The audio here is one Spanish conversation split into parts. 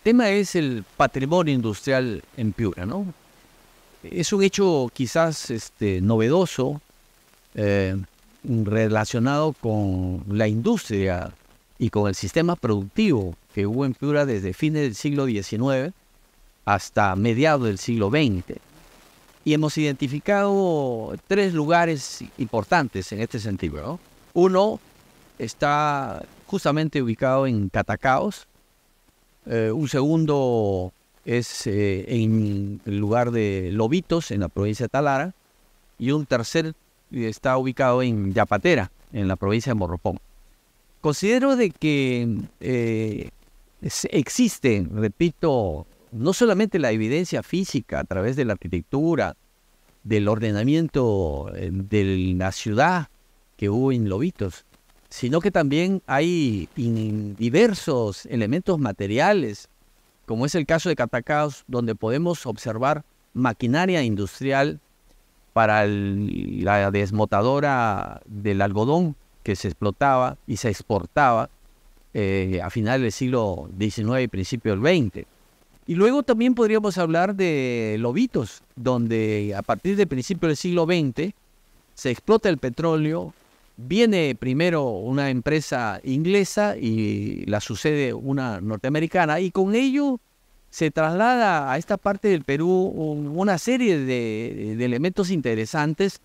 El tema es el patrimonio industrial en Piura, ¿no? Es un hecho quizás este, novedoso eh, relacionado con la industria y con el sistema productivo que hubo en Piura desde fines del siglo XIX hasta mediados del siglo XX. Y hemos identificado tres lugares importantes en este sentido. Uno está justamente ubicado en Catacaos, eh, un segundo es eh, en el lugar de Lobitos, en la provincia de Talara. Y un tercer está ubicado en Yapatera, en la provincia de Morropón. Considero de que eh, existe, repito, no solamente la evidencia física a través de la arquitectura, del ordenamiento de la ciudad que hubo en Lobitos, sino que también hay diversos elementos materiales, como es el caso de Catacaos, donde podemos observar maquinaria industrial para la desmotadora del algodón que se explotaba y se exportaba eh, a finales del siglo XIX y principios del XX. Y luego también podríamos hablar de lobitos, donde a partir del principio del siglo XX se explota el petróleo viene primero una empresa inglesa y la sucede una norteamericana y con ello se traslada a esta parte del Perú una serie de, elementos interesantes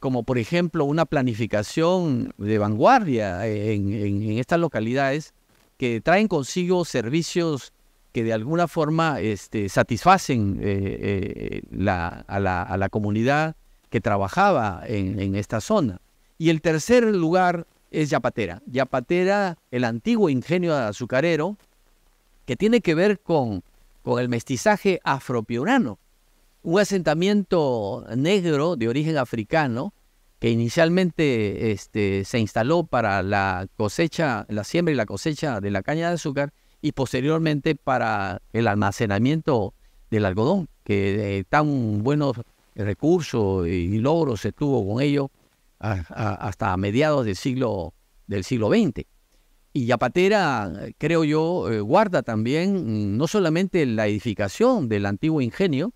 como por ejemplo una planificación de vanguardia en, estas localidades que traen consigo servicios que de alguna forma este, satisfacen eh, eh, a, la, comunidad que trabajaba en esta zona. Y el tercer lugar es Yapatera. Yapatera, el antiguo ingenio azucarero, que tiene que ver con, con el mestizaje afropiurano, un asentamiento negro de origen africano que inicialmente este, se instaló para la cosecha, la siembra y la cosecha de la caña de azúcar y posteriormente para el almacenamiento del algodón, que eh, tan buenos recursos y logros se tuvo con ello hasta mediados del siglo, del siglo XX. Y Yapatera, creo yo, eh, guarda también mm, no solamente la edificación del antiguo ingenio,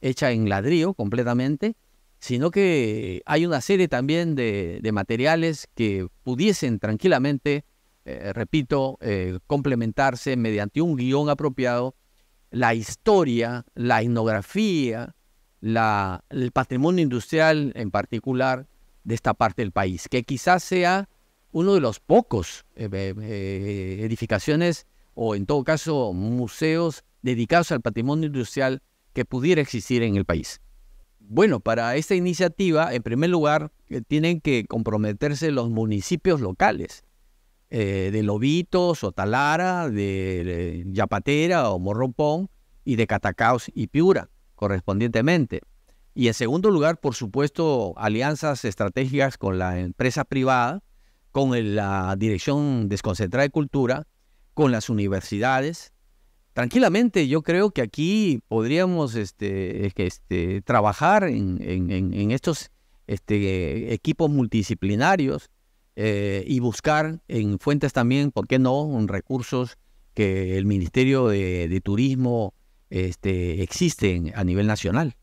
hecha en ladrillo completamente, sino que hay una serie también de, materiales que pudiesen tranquilamente, eh, repito, eh, complementarse mediante un guión apropiado, la historia, la etnografía, la, el patrimonio industrial en particular, de esta parte del país, que quizás sea uno de los pocos eh, eh, edificaciones o en todo caso museos dedicados al patrimonio industrial que pudiera existir en el país. Bueno, para esta iniciativa, en primer lugar, eh, tienen que comprometerse los municipios locales, de Lobitos o Talara, de Yapatera o Morropón y de Catacaos y Piura, correspondientemente. Y en segundo lugar, por supuesto, alianzas estratégicas con la empresa privada, con la Dirección Desconcentrada de Cultura, con las universidades. Tranquilamente, yo creo que aquí podríamos este, este trabajar en, estos este, equipos multidisciplinarios eh, y buscar en fuentes también, ¿por qué no?, recursos que el Ministerio de, Turismo este, existen a nivel nacional.